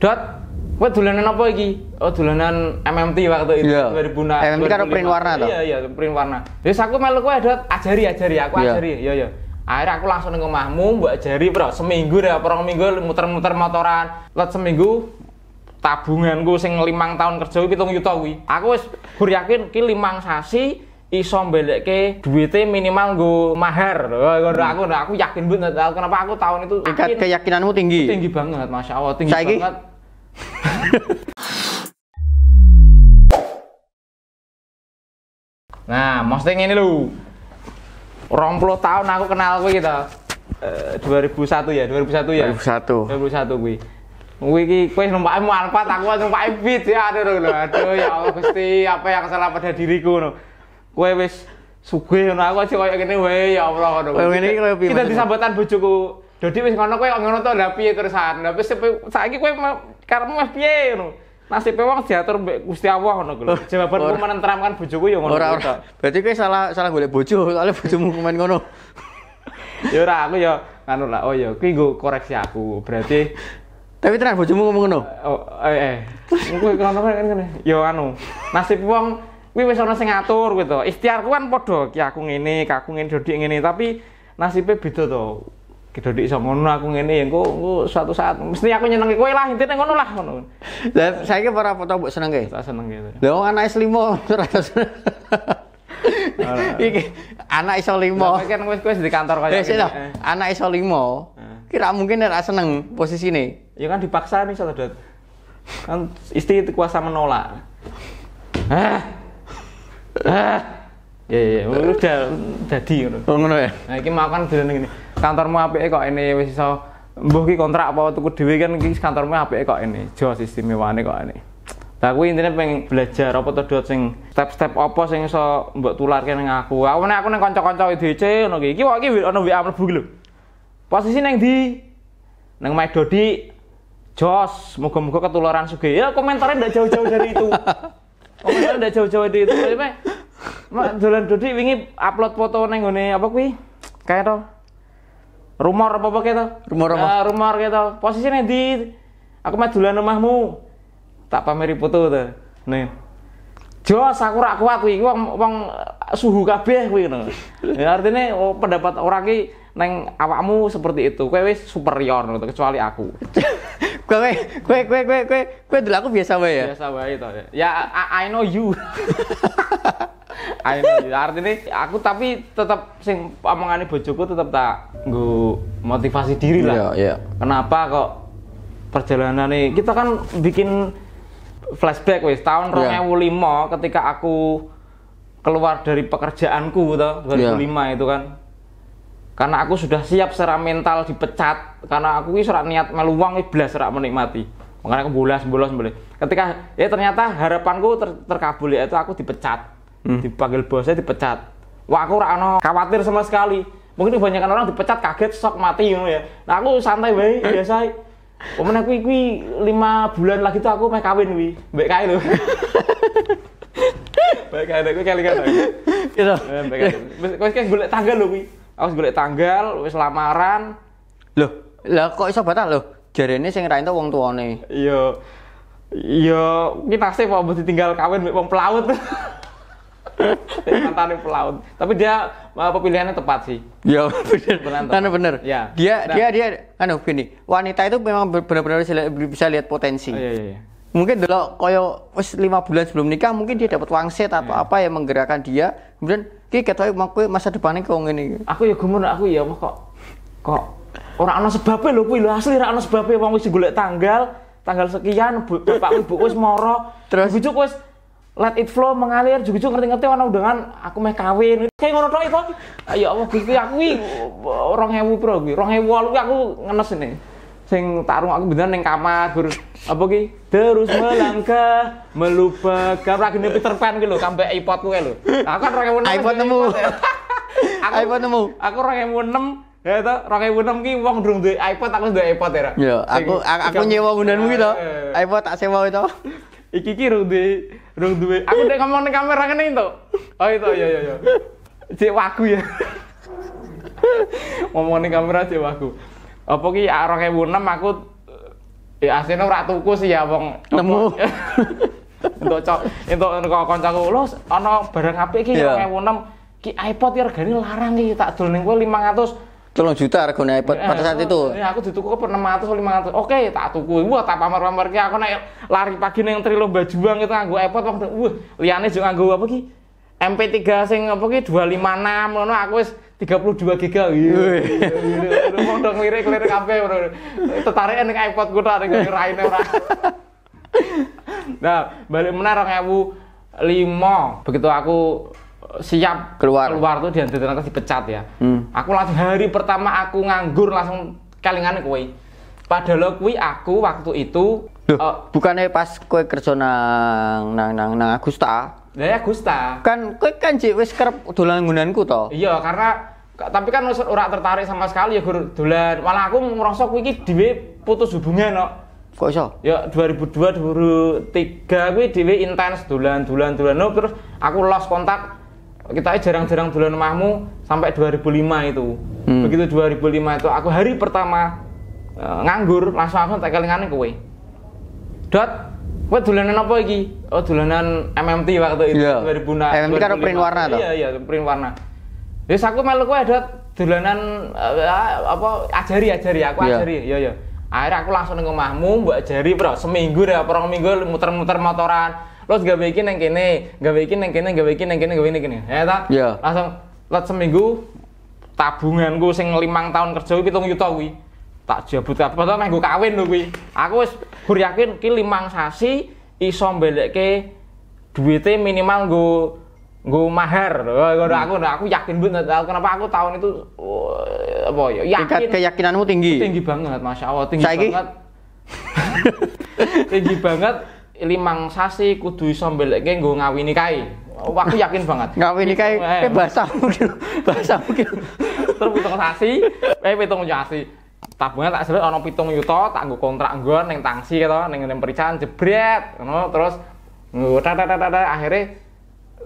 Dot, Wah dulanan apa lagi? Oh dulanan MMT waktu itu yeah. 2006. MMT kan print warna tuh. Iya iya print warna. Terus aku melu kowe dot ajari ajari aku yeah. ajari. Iya iya. Akhirnya aku langsung ke mahmu buat ajari bro seminggu deh, perang minggu muter-muter motoran. lewat seminggu tabungan tabunganku sing limang tahun kerja pitung juta kuwi. Aku wis gue yakin ki limang sasi iso mbelekke duwite minimal nggo mahar. hmm. aku aku yakin banget. Kenapa aku tahun itu yakin, keyakinanmu tinggi? Tinggi banget, Masya Allah, tinggi Saiki? banget nah, mosting ini lu. 20 tahun aku kenal kuwi gitu. Uh, 2001 ya, 2001 ya. 2001. 2001 Gue Kuwi iki kowe numpake Alphard, aku numpake Beat ya aduh lho. Aduh ya Allah Gusti, apa yang salah pada diriku ngono. Kowe wis sugih ngono aku aja koyo ngene wae ya Allah ngono. Kita disambatan bojoku Dodi wis ngono kowe kok ngono to lha piye terusan. Lha wis saiki kowe karepmu wis piye ngono. Nasibe wong diatur mbek Gusti Allah ngono kuwi. Oh, Jawabanmu menenteramkan bojoku ya ngono. Ora ora. Berarti kowe salah salah golek bojo, soalnya bojomu komen ngono. ya ora aku ya anu lah oh ya kuwi nggo koreksi aku. Berarti Tapi tenang bojomu ngomong ngono. Oh, eh eh. Kowe ngono kan ngene. Ya anu, nasib wong kuwi wis ana sing ngatur gitu. Ikhtiarku kan padha ki aku ngene, aku ngene dodi ngene, tapi nasibnya beda tuh kita di ngono aku ngene ya engko suatu saat mesti aku nyenengi kowe lah intinya ngono lah ngono. saya saiki para foto buat seneng Tak seneng gitu. lo anak es limo terus Iki anak iso limo. kan wis wis di kantor kaya. Wis anak iso limo. Kira mungkin rasa seneng posisi ini, Ya kan dipaksa nih saudara. Kan istri itu kuasa menolak. Hah. Hah. Ya ya, ya. udah jadi ngono. Oh, ngono ya. Nah iki makan bilang ini kantormu HP kok ini wis iso mbuh ki kontrak apa tuku dhewe kan iki kantormu HP kok ini jo istimewane kok ini Lah kuwi intine pengen belajar apa to dot sing step-step apa sing iso mbok tularke ning aku. Aku nek aku ning kanca-kanca IDC ngono iki. Iki kok iki ana WA mlebu iki lho. Posisi ning ndi? Ning My Dodi Jos, moga-moga ketularan sugih. Ya komentarnya ndak jauh-jauh dari itu. komentarnya ndak jauh-jauh dari itu. Mak dolan Dodi wingi upload foto ning ngene apa kuwi? Kayak to rumor apa apa ya, gitu rumor apa uh, rumor gitu posisinya di aku duluan rumahmu tak pamer foto tuh nih Jos aku rak kuat wih uang uang suhu kabeh wih ngono. Ya oh, pendapat orang ki neng awakmu seperti itu. kue wis superior ngono kecuali aku. kue kue kue kue kue kue dulu aku biasa wae ya. Biasa wae itu. Ya I, I know you. ayo artinya aku tapi tetap sing omongane bojoku tetap tak gue motivasi diri lah. Iya, iya. Kenapa kok perjalanan ini kita kan bikin flashback wis tahun yeah. 2005 ketika aku keluar dari pekerjaanku tuh 2005 lima iya. itu kan karena aku sudah siap secara mental dipecat karena aku ini serak niat meluang iblas serak menikmati makanya aku bolas bolas boleh ketika ya ternyata harapanku ter terkabul ya itu aku dipecat hmm. dipanggil bosnya dipecat wah aku rano khawatir sama sekali mungkin kebanyakan orang dipecat kaget sok mati you ya nah aku santai baik hmm. biasa Omen oh, aku iki lima bulan lagi tuh aku mau kawin wi baik kae lho Baik kae aku kali kali gitu mbek kae gitu. Eh, wis tanggal lho wi, aku golek tanggal wis lamaran Loh, lo kok iso batal Jari ini saya ra tuh wong tuane iya iya pasti mau kok tinggal kawin mau pelaut mantan pelaut. Tapi dia apa eh, pilihannya tepat sih. Ya benar. benar. Ya. Dia nah. dia dia anu gini, wanita itu memang benar-benar bisa lihat potensi. Oh, iya, iya. iya. Mungkin dulu koyo wis 5 bulan sebelum nikah mungkin dia dapat wangsit atau iya. apa yang menggerakkan dia. Kemudian ki ketoke mangku masa depannya kok ngene Aku ya gumun aku ya kok kok orang ana sebabnya lho kuwi lho asli ora ana sebabnya wong wis golek tanggal tanggal sekian bapak ibu wis moro terus bujuk wis let it flow mengalir juga juga ngerti-ngerti udah undangan aku mau kawin kayak ngono tok kok ayo ya Allah gitu aku eh, orang bro, 2000 orang kuwi 2008 aku ngenes ini sing tarung aku beneran yang kamar terus apa ki terus melangkah melupakan ragene Peter Pan gitu, kambek iPod gue lo aku kan enam iPod nemu ya. aku iPod nemu aku enam Ya heboh enam ki uang durung duwe iPod, aku duwe iPod ya. aku aku nyewa undanmu gitu, iPod tak sewa itu. Iki kiri Rung duwe. Aku udah ngomong ning kamera ngene itu. Oh itu iya, iya iya iya. Cek waku ya. ngomong ning kamera cek waku. Apa ki 2006 ya, aku eh, ya asline ora tuku sih ya wong nemu. Entuk cok, entuk kancaku, "Lho, ana barang HP iki 2006 ki iPod ya regane larang iki tak dol ning kowe 500 Tolong juta naik pot pada eh, saat eh, itu. Ya aku dituku ke 600 500. Oke, tak tuku. Wah, tak pamer-pamer ki aku naik lari pagi neng Trilo baju bang itu nganggu iPod waktu wah, liane juga nganggu apa ki? MP3 sing apa ki 256 lono aku wis 32 giga. Iya. iya, iya, iya Mondok mirip mirip, kafe bro Tertarik ning iPod ku tak ning raine ora. Nah, balik bu 2005 begitu aku siap keluar keluar tuh dan ternyata dipecat ya hmm. aku langsung hari pertama aku nganggur langsung kelingan kue padahal kue aku waktu itu Duh, uh, eh, bukannya pas kue kerja nang nang nang, nang Agusta ya Agusta kan kue kan cik wis kerap dolan gunanku toh iya karena tapi kan orang tertarik sama sekali ya guru dolan malah aku merasa kue ini diwe putus hubungan no. kok iso? Ya 2002 2003 gue diwe intens dolan dolan dolan no, terus aku lost kontak kita jarang-jarang bulan rumahmu sampai 2005 itu hmm. begitu 2005 itu aku hari pertama uh, nganggur langsung aku tak kelingan kowe dot kowe dolanan apa iki oh dolanan MMT waktu itu yeah. 2006 MMT kan print warna toh iya iya print warna terus aku melu kowe dot dolanan uh, e, e, apa ajari ajari aku yeah. ajari iya iya akhirnya aku langsung ke rumahmu mbak ajari bro seminggu ya perang minggu muter-muter motoran Terus gak bikin yang kene, gak bikin yang kene, gak bikin yang kene, gak bikin yang kene. Ya ta? Iya. Yeah. Langsung lat seminggu tabunganku sing limang tahun kerja pitung tahu kuwi tak jabut apa padahal meh gue kawin lho kuwi. Aku wis gur yakin kiri limang sasi iso mbelekke duitnya minimal gue gue mahar gue aku hmm. aku yakin banget kenapa aku tahun itu oh, apa ya yakin Tingkat keyakinanmu tinggi tinggi banget masya allah tinggi banget tinggi banget limang sasi kudu iso mbelekke nggo ngawini kae. Aku yakin banget. Ngawini kae eh, bahasa mungkin. Bahasa mungkin. Terus pitung sasi, eh pitung sasi. tabungnya tak seret ana pitung yuta, tak nggo kontrak nggo ning tangsi to, ning ning pericahan jebret, ngono terus nggo akhirnya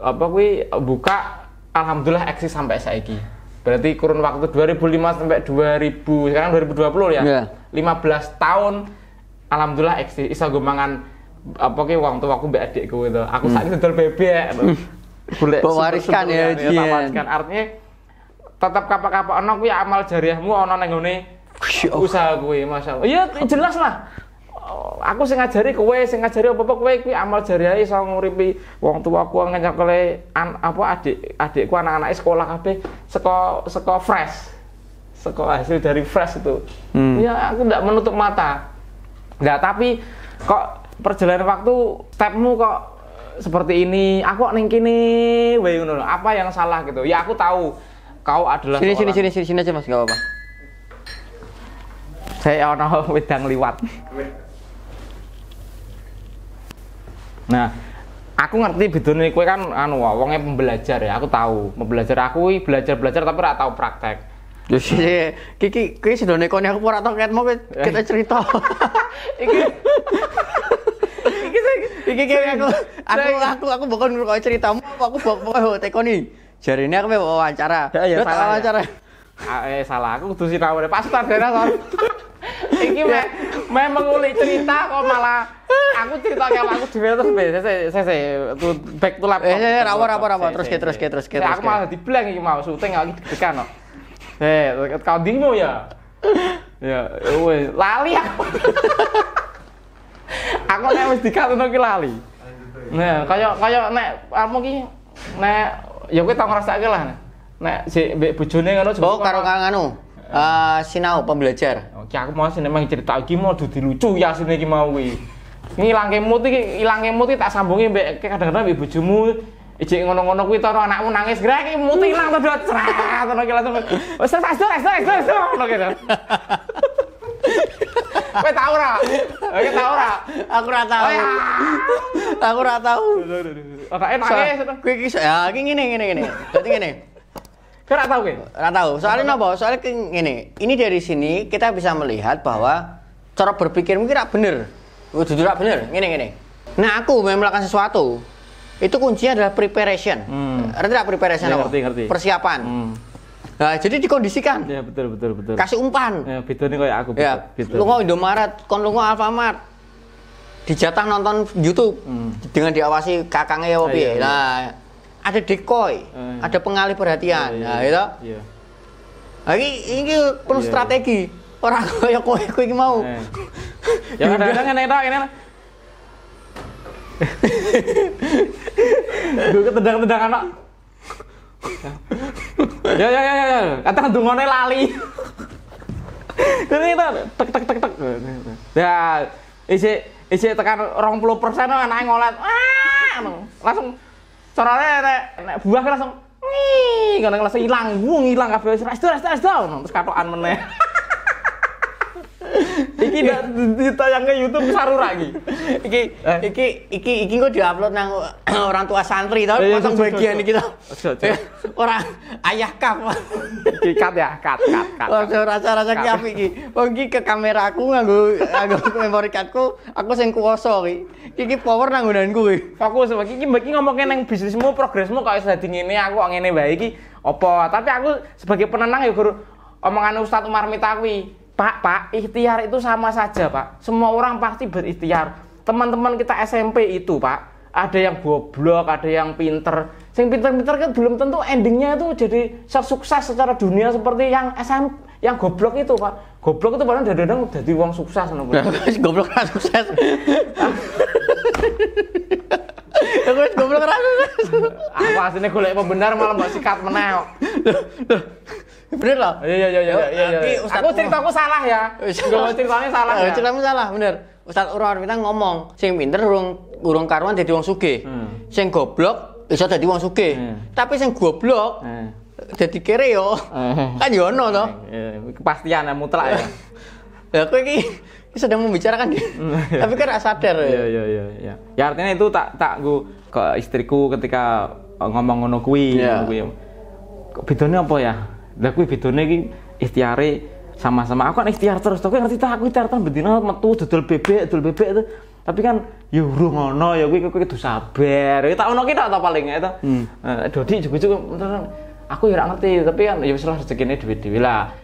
apa kuwi buka alhamdulillah eksis sampai saiki. Berarti kurun waktu 2005 sampai 2000 sekarang 2020 ya. Yeah. Iya. 15 tahun alhamdulillah eksis iso gue apa uang tua aku mbak adikku itu, Aku hmm. saiki dodol bebek. boleh mewariskan ya. Ya, artinya tetap kapak-kapak ono kuwi amal jariahmu ono nang ngene ya usaha kuwi masyaallah. Iya jelas lah. Aku sing ngajari kowe, sing ngajari opo-opo kowe kuwi amal jariah iso nguripi wong tuaku ngecokle an, apa adik adikku anak anak sekolah kabeh seko seko fresh. Seko hasil dari fresh itu. Hmm. Ya aku ndak menutup mata. ndak tapi kok perjalanan waktu stepmu kok seperti ini aku kok kini wae apa yang salah gitu ya aku tahu kau adalah sini sini sini sini sini aja mas gak apa-apa saya ono wedang liwat nah aku ngerti nih kue kan anu wongnya pembelajar ya aku tahu pembelajar aku belajar-belajar tapi gak tahu praktek Jadi, kiki kiki sedone kone aku pura tau mau eh. kita cerita. iki Iki kayak aku, aku aku aku bukan mau ceritamu, aku bukan nih. Jari ini aku mau wawancara. Ya, ya salah ya. wawancara. Ah, eh salah aku deh. Pas pasar daerah son. Iki mah, me mengulik cerita kok malah aku cerita kayak aku di terus saya saya saya back to laptop. Eh rawo rawo rawo terus kayak terus kayak terus ke. Aku malah diblank ini mau syuting lagi deg-degan Eh kau dimo ya? ya. Ya, wes lali aku. aku nek wis dikatono ki lali nah kaya kaya nek apa ki nek ya kowe tau ngrasake lah nek si mbek bojone ngono oh karo kanganu Uh, eh, sinau pembelajar. Oke, oh, aku mau sini memang cerita iki mau dudu lucu ya sini iki mau kuwi. Ngilangke mood iki, ilangke mood tak sambungi mbek kadang-kadang mbek bojomu Ijek ngono-ngono kuwi taro anakmu nangis, grek iki muti ilang to dot. Terus iki langsung Wes tak sedek, sedek, sedek, ngono kira. Kowe tau ora? Oh, Ayo iya, tau ora. Aku ora tahu. Oh, iya. Aku ora tahu. Ora enak Kuwi iki ya iki ngene ngene ngene. Dadi ngene. Kau ora tahu kowe? Ora tahu. Soalnya napa? Soalnya ngene. Ini dari sini kita bisa melihat bahwa cara berpikir mungkin benar. bener. Oh, jujur rak bener. Ngene ngene. Nah, aku melakukan sesuatu itu kuncinya adalah preparation. Hmm. Artinya preparation ya, Ngerti, ngerti. Persiapan. Hmm Nah, jadi dikondisikan. Ya betul betul betul. Kasih umpan. Ya bedone kayak aku. Betul, ya. Betul. Lunga Indomaret, kon lunga Alfamart. Dijatah nonton YouTube hmm. dengan diawasi kakangnya ya ah, iya, iya. Nah, ada decoy, ah, iya. ada pengalih perhatian. Ah, iya, Nah, itu. Iya. Lagi nah, ini perlu iya, iya. strategi. Iya. Orang kaya kowe kowe iki mau. Eh. ya kadang-kadang enak-enak enak. Gue ketendang-tendang anak ya ya ya ya ya kadang dungone lali Terus kita tek tek tek tek. Ya, isi isi tekan rong persen 20% anake ngolat. Ah, langsung carane nek nek buah langsung nih ngono langsung hilang wong hilang kafe Restu restu restu. Terus katokan meneh iki ditayangke YouTube saru lagi. Eh. Iki iki iki iki kok diupload nang orang tua santri to, eh, iya, potong bagian iki to. Orang ayah kap. Kat ya, kat, kat, kat. Ora rasa-rasa ki apik iki. Wong iki ke kameraku nganggo nganggo memori cardku, aku sing kuwasa iki. Iki power nang nggonanku iki. Fokus sebagai iki iki ngomongke nang bisnismu, progresmu kok sudah dadi ngene, aku kok ngene wae iki. Apa? Tapi aku sebagai penenang ya guru omongan Ustadz Umar Mitawi Pak, Pak, ikhtiar itu sama saja, Pak. Semua orang pasti berikhtiar. Teman-teman kita SMP itu, Pak, ada yang goblok, ada yang pinter. Sing pinter-pinter kan belum tentu endingnya itu jadi sukses secara dunia seperti yang SMP, yang goblok itu, Pak. Goblok itu padahal dadang jadi uang sukses goblok kan sukses. Aku goblok kan sukses. Apa Aku asline golek pembenar malah mbok sikat menel bener loh iya iya, iya iya iya iya nanti iya. Ustaz aku ceritaku salah ya gue ceritanya salah nah, ya ceritamu salah bener Ustaz Urwan kita ngomong sing pinter urung urung karuan jadi wong sugih hmm. sing goblok bisa jadi wong suge hmm. tapi sing goblok hmm. jadi kere yo hmm. kan yo ono hmm. kepastian ya mutlak ya ya aku ini sedang membicarakan dia hmm. tapi kan sadar ya ya ya ya ya artinya itu tak tak gue ke istriku ketika eh, ngomong ngono kuwi yeah. bedanya apa ya lah kuwi bedone iki ikhtiare sama-sama. Aku kan ikhtiar terus, tapi ngerti tak aku ikhtiar terus matu metu dodol bebek, dodol bebek itu. Tapi kan ya urung ngono ya kuwi kuwi kudu sabar. kita ya tak ono ki tak ta paling itu. Ya hmm. Eh, dodi juga juga aku ya ngerti, tapi kan ya wis lah rezekine dhewe-dhewe lah.